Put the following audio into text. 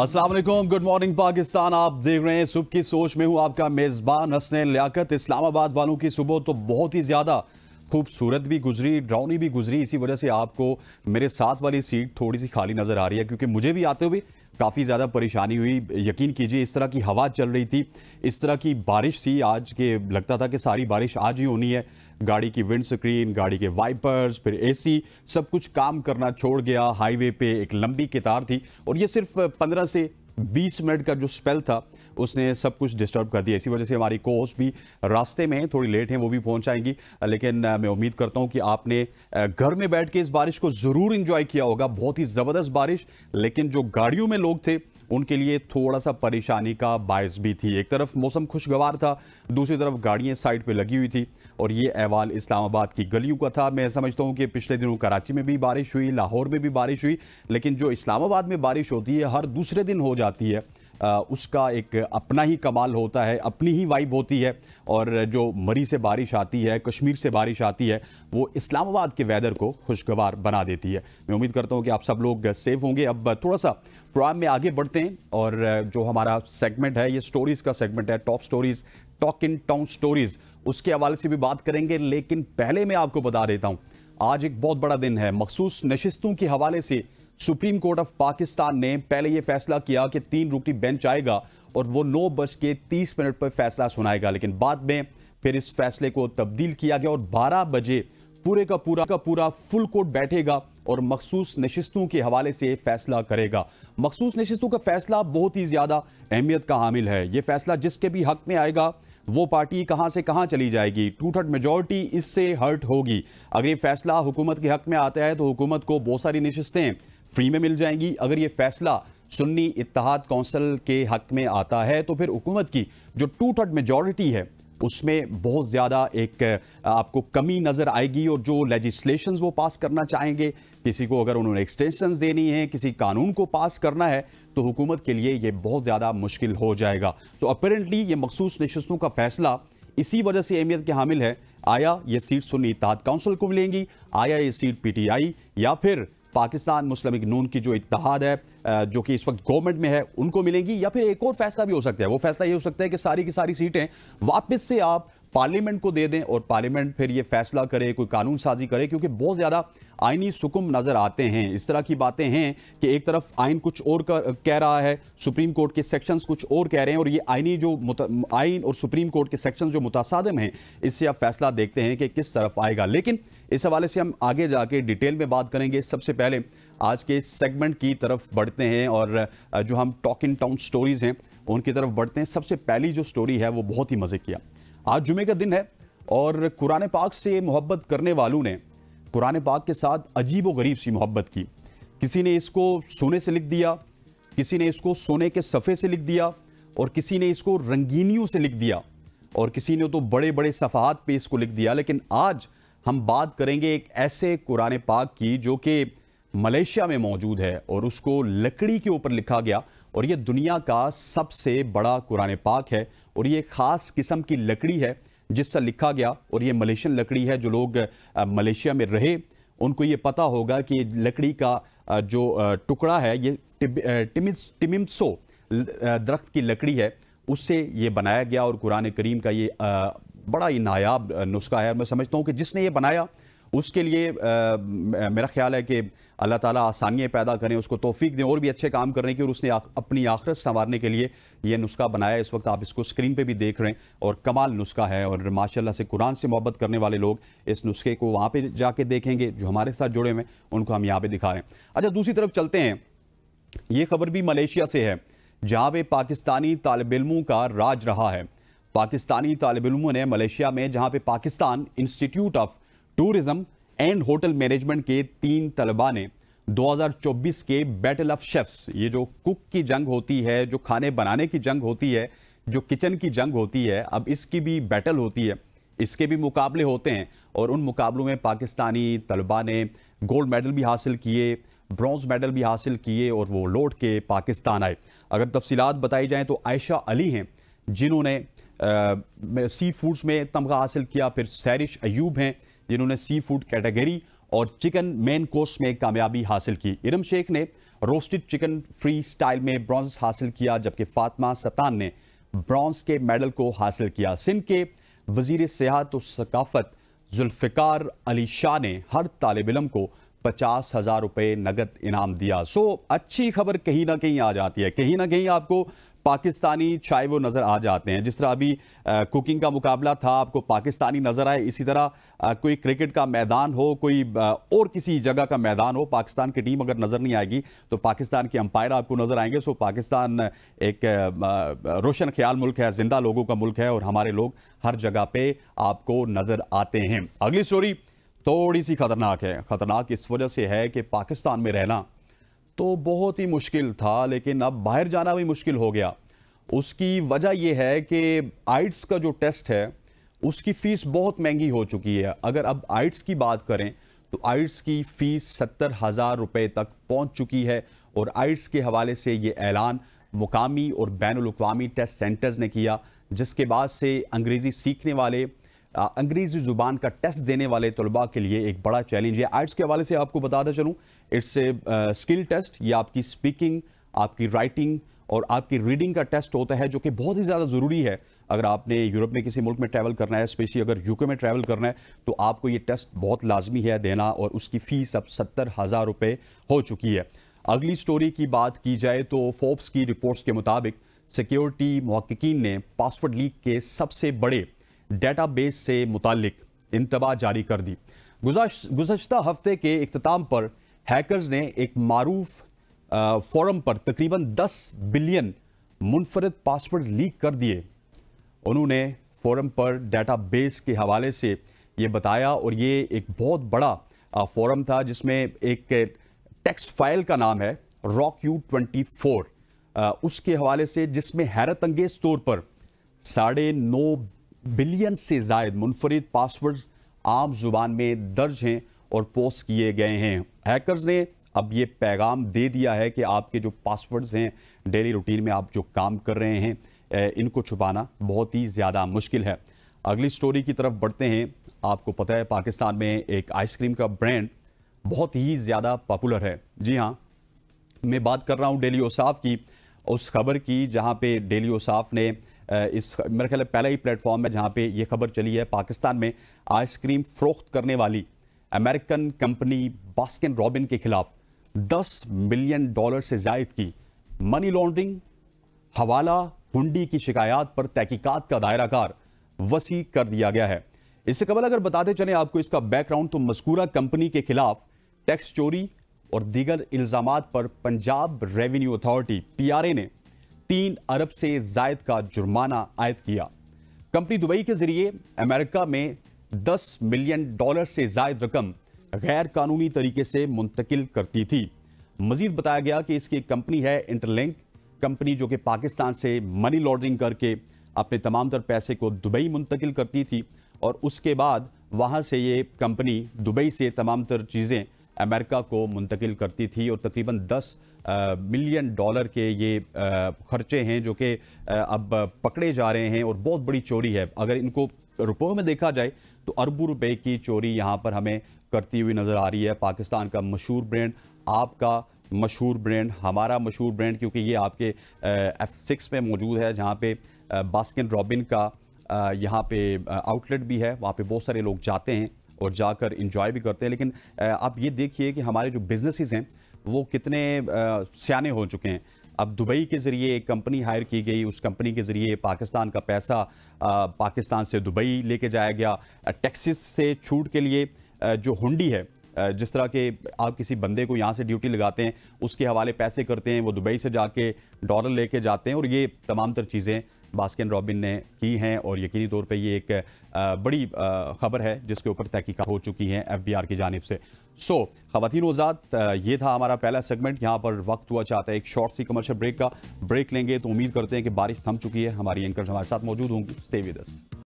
Aslam good morning Pakistan आप देख रहे हैं सुबह की सोच में हूँ आपका मेज़बान हसन लियाकत इस्लामाबाद वालों की सुबह तो बहुत ही ज़्यादा खूबसूरत भी गुजरी ड्राउनी भी गुजरी इसी वजह से आपको मेरे साथ वाली सीट थोड़ी सी खाली नज़र आ रही है क्योंकि मुझे भी आते हुए काफ़ी ज़्यादा परेशानी हुई यकीन कीजिए इस तरह की हवा चल रही थी इस तरह की बारिश थी आज के लगता था कि सारी बारिश आज ही होनी है गाड़ी की विंड स्क्रीन गाड़ी के वाइपर्स फिर एसी सब कुछ काम करना छोड़ गया हाईवे पे एक लंबी कतार थी और ये सिर्फ 15 से 20 मिनट का जो स्पेल था उसने सब कुछ डिस्टर्ब कर दिया इसी वजह से हमारी कोस्ट भी रास्ते में थोड़ी लेट हैं वो भी पहुंच जाएंगी लेकिन मैं उम्मीद करता हूं कि आपने घर में बैठ के इस बारिश को ज़रूर इंजॉय किया होगा बहुत ही ज़बरदस्त बारिश लेकिन जो गाड़ियों में लोग थे उनके लिए थोड़ा सा परेशानी का बायस भी थी एक तरफ मौसम खुशगवार था दूसरी तरफ गाड़ियाँ साइड पर लगी हुई थी और ये अहवाल इस्लामाबाद की गलियों का था मैं समझता हूँ कि पिछले दिनों कराची में भी बारिश हुई लाहौर में भी बारिश हुई लेकिन जो इस्लामाबाद में बारिश होती है हर दूसरे दिन हो जाती है उसका एक अपना ही कमाल होता है अपनी ही वाइब होती है और जो मरी से बारिश आती है कश्मीर से बारिश आती है वो इस्लामाबाद के वेदर को खुशगवार बना देती है मैं उम्मीद करता हूँ कि आप सब लोग सेफ होंगे अब थोड़ा सा प्रोग्राम में आगे बढ़ते हैं और जो हमारा सेगमेंट है ये स्टोरीज का सेगमेंट है top stories talk in town stories उसके हवाले से भी बात करेंगे लेकिन पहले मैं आपको बता देता हूँ आज एक बहुत बड़ा दिन है मखसूस नशस्तों के हवाले से सुप्रीम कोर्ट ऑफ पाकिस्तान ने पहले ये फैसला किया कि तीन रुकनी बेंच आएगा और वो नौ बज के तीस मिनट पर फैसला सुनाएगा लेकिन बाद में फिर इस फैसले को तब्दील किया गया और बारह बजे पूरे का पूरा का पूरा फुल कोर्ट बैठेगा और मखसूस नशस्तों के हवाले से फैसला करेगा मखसूस नशस्तों का फैसला बहुत ही ज़्यादा अहमियत का हामिल है यह फैसला जिसके भी हक में आएगा वो पार्टी कहां से कहां चली जाएगी टू थर्ड मेजोरिटी इससे हर्ट होगी अगर ये फैसला हुकूमत के हक में आता है तो हुकूमत को बहुत सारी नशस्तें फ्री में मिल जाएंगी अगर ये फैसला सुन्नी इतिहाद कौंसिल के हक में आता है तो फिर हुकूमत की जो टू थर्ड मेजॉरिटी है उसमें बहुत ज़्यादा एक आपको कमी नज़र आएगी और जो लेजिस्लेशन वो पास करना चाहेंगे किसी को अगर उन्होंने एक्सटेंशन देनी है किसी कानून को पास करना है तो हुकूमत के लिए ये बहुत ज़्यादा मुश्किल हो जाएगा तो अपेरेंटली ये मखसूस नशस्तों का फैसला इसी वजह से अहमियत के हामिल है आया ये सीट सुनी इतिहाद काउंसिल को मिलेंगी आया ये सीट आई या फिर पाकिस्तान मुस्लिम नून की जो इतिहाद है जो कि इस वक्त गवर्नमेंट में है उनको मिलेंगी या फिर एक और फैसला भी हो सकता है वो फैसला ये हो सकता है कि सारी की सारी सीटें वापस से आप पार्लियामेंट को दे दें और पार्लियामेंट फिर ये फैसला करे कोई कानून साजी करे क्योंकि बहुत ज़्यादा आइनी सुकुम नज़र आते हैं इस तरह की बातें हैं कि एक तरफ आइन कुछ और कर, कह रहा है सुप्रीम कोर्ट के सेक्शंस कुछ और कह रहे हैं और ये आइनी जो आइन और सुप्रीम कोर्ट के सेक्शंस जो मुतासादम हैं इससे आप फैसला देखते हैं कि किस तरफ आएगा लेकिन इस हवाले से हम आगे जाके डिटेल में बात करेंगे सबसे पहले आज के सेगमेंट की तरफ बढ़ते हैं और जो हम टॉक इन टाउन स्टोरीज़ हैं उनकी तरफ बढ़ते हैं सबसे पहली जो स्टोरी है वो बहुत ही मज़े किया आज जुमे का दिन है और कुरान पाक से मोहब्बत करने वालों ने कुरान पाक के साथ अजीब व गरीब सी मोहब्बत की किसी ने इसको सोने से लिख दिया किसी ने इसको सोने के सफ़े से लिख दिया और किसी ने इसको रंगीनियों से लिख दिया और किसी ने तो बड़े बड़े सफ़ात पे इसको लिख दिया लेकिन आज हम बात करेंगे एक ऐसे कुरान पाक की जो कि मलेशिया में मौजूद है और उसको लकड़ी के ऊपर लिखा गया और यह दुनिया का सबसे बड़ा कुरान पाक है और ये ख़ास किस्म की लकड़ी है जिससे लिखा गया और ये मलेशियन लकड़ी है जो लोग मलेशिया में रहे उनको ये पता होगा कि लकड़ी का जो टुकड़ा है ये टिमिमसो दरख्त की लकड़ी है उससे ये बनाया गया और कुरान करीम का ये बड़ा ही नायाब नुस्खा है मैं समझता हूँ कि जिसने ये बनाया उसके लिए आ, मेरा ख्याल है कि अल्लाह ताला आसानियाँ पैदा करें उसको तोफीक दें और भी अच्छे काम करने की और उसने आ, अपनी आखरत संवारने के लिए यह नुस्खा बनाया इस वक्त आप इसको स्क्रीन पे भी देख रहे हैं और कमाल नुस्खा है और माशाल्लाह से कुरान से मोहब्बत करने वाले लोग इस नुस्खे को वहाँ पर जाके देखेंगे जो हमारे साथ जुड़े हुए हैं उनको हम यहाँ पर दिखा रहे हैं अच्छा दूसरी तरफ चलते हैं ये खबर भी मलेशिया से है जहाँ पे पाकिस्तानी तालब इलमों का राज रहा है पाकिस्तानी तालब इलमों ने मलेशिया में जहाँ पे Pakistan institute of tourism and hotel management के तीन तलबा ने 2024 के बैटल ऑफ शेफ्स ये जो कुक की जंग होती है जो खाने बनाने की जंग होती है जो किचन की जंग होती है अब इसकी भी बैटल होती है इसके भी मुकाबले होते हैं और उन मुकाबलों में पाकिस्तानी तलबा ने गोल्ड मेडल भी हासिल किए ब्रॉन्ज मेडल भी हासिल किए और वो लौट के पाकिस्तान आए अगर तफसीत बताई जाएँ तो आयशा अली हैं जिन्होंने सी फूड्स में तमगा हासिल किया फिर सैरिश अयूब हैं जिन्होंने सी फूड कैटेगरी और चिकन मेन कोर्स में कामयाबी हासिल की इरम शेख ने रोस्टेड चिकन फ्री स्टाइल में ब्रॉन्ज हासिल किया जबकि फातमा सतान ने ब्रॉन्ज के मेडल को हासिल किया सिंध के वजीर सियाहत और सकाफत जुल्फ़िकार अली शाह ने हर तालब इलम को पचास हज़ार रुपये नगद इनाम दिया सो अच्छी खबर कहीं ना कहीं आ जाती है कहीं ना कहीं आपको पाकिस्तानी चाहे वो नज़र आ जाते हैं जिस तरह अभी कुकिंग का मुकाबला था आपको पाकिस्तानी नज़र आए इसी तरह कोई क्रिकेट का मैदान हो कोई और किसी जगह का मैदान हो पाकिस्तान की टीम अगर नज़र नहीं आएगी तो पाकिस्तान के अंपायर आपको नज़र आएंगे सो पाकिस्तान एक रोशन ख्याल मुल्क है ज़िंदा लोगों का मुल्क है और हमारे लोग हर जगह पर आपको नज़र आते हैं अगली स्टोरी थोड़ी सी खतरनाक है खतरनाक इस वजह से है कि पाकिस्तान में रहना तो बहुत ही मुश्किल था लेकिन अब बाहर जाना भी मुश्किल हो गया उसकी वजह यह है कि आइट्स का जो टेस्ट है उसकी फ़ीस बहुत महंगी हो चुकी है अगर अब आइट्स की बात करें तो आइट्स की फ़ीस सत्तर हज़ार रुपये तक पहुंच चुकी है और आइट्स के हवाले से ये ऐलान मुकामी और बैन अवी टेस्ट सेंटर्स ने किया जिसके बाद से अंग्रेज़ी सीखने वाले अंग्रेज़ी ज़ुबान का टेस्ट देने वाले तलबा के लिए एक बड़ा चैलेंज है आइट्स के हवाले से आपको बताता चलूँ इट्स ए स्किल टेस्ट या आपकी स्पीकिंग आपकी राइटिंग और आपकी रीडिंग का टेस्ट होता है जो कि बहुत ही ज़्यादा ज़रूरी है अगर आपने यूरोप में किसी मुल्क में ट्रैवल करना है स्पेशली अगर यूके में ट्रैवल करना है तो आपको ये टेस्ट बहुत लाजमी है देना और उसकी फ़ीस अब सत्तर हज़ार रुपये हो चुकी है अगली स्टोरी की बात की जाए तो फोर्ब्स की रिपोर्ट्स के मुताबिक सिक्योरिटी महक्कीन ने पासवर्ड लीक के सबसे बड़े डेटाबेस से मुतल इंतबा जारी कर दी गुजशत हफ्ते के अख्ताम पर हैकर्स ने एक मारूफ फोरम पर तकरीबन 10 बिलियन मुनफरद पासवर्ड लीक कर दिए उन्होंने फोरम पर डेटाबेस के हवाले से ये बताया और ये एक बहुत बड़ा फोरम था जिसमें एक टेक्स्ट फाइल का नाम है रॉक यू ट्वेंटी फोर उसके हवाले से जिसमें हैरत अंगेज तौर पर साढ़े नौ बिलियन से जायद मुनफरद पासवर्ड्स आम जुबान में दर्ज हैं और पोस्ट किए गए हैं हैकर्स ने अब ये पैगाम दे दिया है कि आपके जो पासवर्ड्स हैं डेली रूटीन में आप जो काम कर रहे हैं इनको छुपाना बहुत ही ज़्यादा मुश्किल है अगली स्टोरी की तरफ बढ़ते हैं आपको पता है पाकिस्तान में एक आइसक्रीम का ब्रांड बहुत ही ज़्यादा पॉपुलर है जी हाँ मैं बात कर रहा हूँ डेली ओसाफ की उस खबर की जहाँ पे डेली ओसाफ ने इस मेरे ख्याल पहला ही प्लेटफॉर्म है जहाँ पे ये खबर चली है पाकिस्तान में आइसक्रीम फ़रोख्त करने वाली अमेरिकन कंपनी बास्किन रॉबिन के खिलाफ 10 मिलियन डॉलर से जायद की मनी लॉन्ड्रिंग हवाला हुंडी की शिकायत पर तहकीकत का दायरा कार वसी कर दिया गया है इससे कबल अगर बताते चले आपको इसका बैकग्राउंड तो मस्कूरा कंपनी के खिलाफ टैक्स चोरी और दीगर इल्जाम पर पंजाब रेवेन्यू अथॉरिटी पीआरए ने तीन अरब से जायद का जुर्माना आयद किया कंपनी दुबई के जरिए अमेरिका में 10 मिलियन डॉलर से जायद रकम गैर कानूनी तरीके से मुंतकिल करती थी मजीद बताया गया कि इसकी कंपनी है इंटरलिंक कंपनी जो कि पाकिस्तान से मनी लॉन्ड्रिंग करके अपने तमाम तर पैसे को दुबई मुंतकिल करती थी और उसके बाद वहाँ से ये कंपनी दुबई से तमाम तर चीज़ें अमेरिका को मुंतकिल करती थी और तकरीबन 10 मिलियन डॉलर के ये खर्चे हैं जो कि अब पकड़े जा रहे हैं और बहुत बड़ी चोरी है अगर इनको रुपयों में देखा जाए तो अरबों रुपए की चोरी यहाँ पर हमें करती हुई नज़र आ रही है पाकिस्तान का मशहूर ब्रांड आपका मशहूर ब्रांड हमारा मशहूर ब्रांड क्योंकि ये आपके एफ़ सिक्स में मौजूद है जहाँ पे बास्किन रॉबिन का यहाँ पे आउटलेट भी है वहाँ पे बहुत सारे लोग जाते हैं और जाकर इंजॉय भी करते हैं लेकिन आप ये देखिए कि हमारे जो बिजनेसिस हैं वो कितने सियाने हो चुके हैं अब दुबई के ज़रिए एक कंपनी हायर की गई उस कंपनी के ज़रिए पाकिस्तान का पैसा पाकिस्तान से दुबई लेके जाया गया टैक्सिस से छूट के लिए जो हुंडी है जिस तरह के आप किसी बंदे को यहाँ से ड्यूटी लगाते हैं उसके हवाले पैसे करते हैं वो दुबई से जाके डॉलर लेके जाते हैं और ये तमाम तर चीज़ें बास्किन रॉबिन ने की हैं और यकीनी तौर पे ये एक बड़ी खबर है जिसके ऊपर तहकीक हो चुकी हैं एफबीआर की जानब से सो खातन वजात ये था हमारा पहला सेगमेंट यहाँ पर वक्त हुआ चाहता है एक शॉर्ट सी कमर्शियल ब्रेक का ब्रेक लेंगे तो उम्मीद करते हैं कि बारिश थम चुकी है हमारी एंकर हमारे साथ मौजूद होंगी स्टे विद अस